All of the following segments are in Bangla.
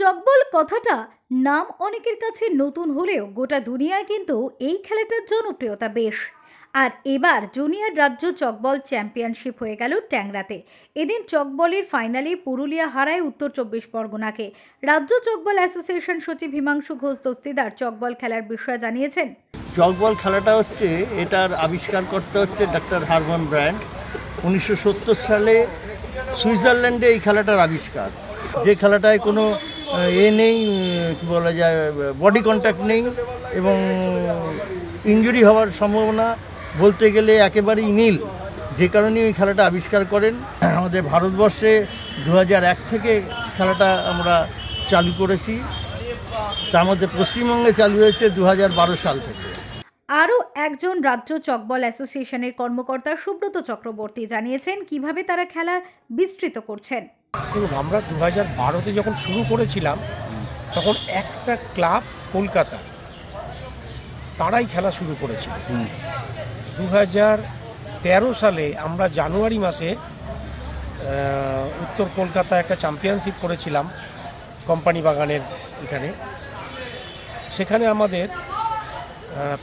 চকবল কথাটা নাম অনেকের কাছে নতুন হলেও গোটা দুনিয়ায় কিন্তু এই খেলাটার জনপ্রিয়তা বেশ আর এবার জুনিয়র রাজ্য চকবল চ্যাম্পিয়নশিপ হয়ে গেল ট্যাংরাতে এদিন চকবলের ফাইনালে পুরুলিয়া হারায় উত্তর চব্বিশ পরগনাকে রাজ্য চকবল অ্যাসোসিয়েশন সচিব হিমাংশু ঘোষ দস্তিদার চকবল খেলার বিষয়ে জানিয়েছেন চকবল খেলাটা হচ্ছে এটার আবিষ্কার করতে হচ্ছে ডক্টর হারবন ব্র্যান্ড উনিশশো সালে সুইজারল্যান্ডে এই খেলাটার আবিষ্কার যে খেলাটায় কোনো এ নেই কী বলা যায় বডি কন্ট্যাক্ট নেই এবং ইঞ্জুরি হওয়ার সম্ভাবনা বলতে গেলে একেবারেই নীল যে কারণে ওই খেলাটা আবিষ্কার করেন আমাদের ভারতবর্ষে দু থেকে খেলাটা আমরা চালু করেছি তার মধ্যে পশ্চিমবঙ্গে চালু হয়েছে দু সাল থেকে আরও একজন রাজ্য চকবল অ্যাসোসিয়েশনের কর্মকর্তা সুব্রত চক্রবর্তী জানিয়েছেন কিভাবে তারা খেলা বিস্তৃত করছেন দেখুন আমরা দু হাজার বারোতে যখন শুরু করেছিলাম তখন একটা ক্লাব কলকাতা তারাই খেলা শুরু করেছিল দু হাজার তেরো সালে আমরা জানুয়ারি মাসে উত্তর কলকাতা একটা চ্যাম্পিয়নশিপ করেছিলাম কোম্পানি বাগানের এখানে সেখানে আমাদের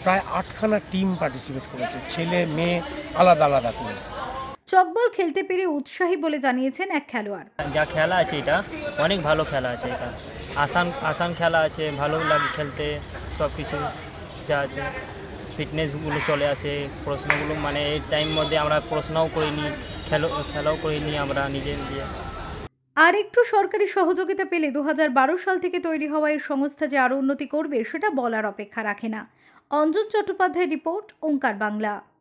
প্রায় আটখানা টিম পার্টিসিপেট করেছে ছেলে মেয়ে আলাদা আলাদা করে চকবল খেলতে পেরে উৎসাহী বলে জানিয়েছেন এক খেলোয়াড় যা খেলা আছে এটা অনেক ভালো খেলা আছে এটা আসান আসান খেলা আছে ভালো লাগে খেলতে সব কিছু যা আছে ফিটনেসগুলো চলে আসে প্রশ্নগুলো মানে এই টাইম মধ্যে আমরা পড়াশোনাও করিনি খেলো খেলাও করিনি আমরা নিজে নিজে ইয়ে। আর একটু সরকারি সহযোগিতা পেলে দু সাল থেকে তৈরি হওয়া এই সংস্থা যে আরও উন্নতি করবে সেটা বলার অপেক্ষা রাখে না অঞ্জন চট্টোপাধ্যায় রিপোর্ট ওঙ্কার বাংলা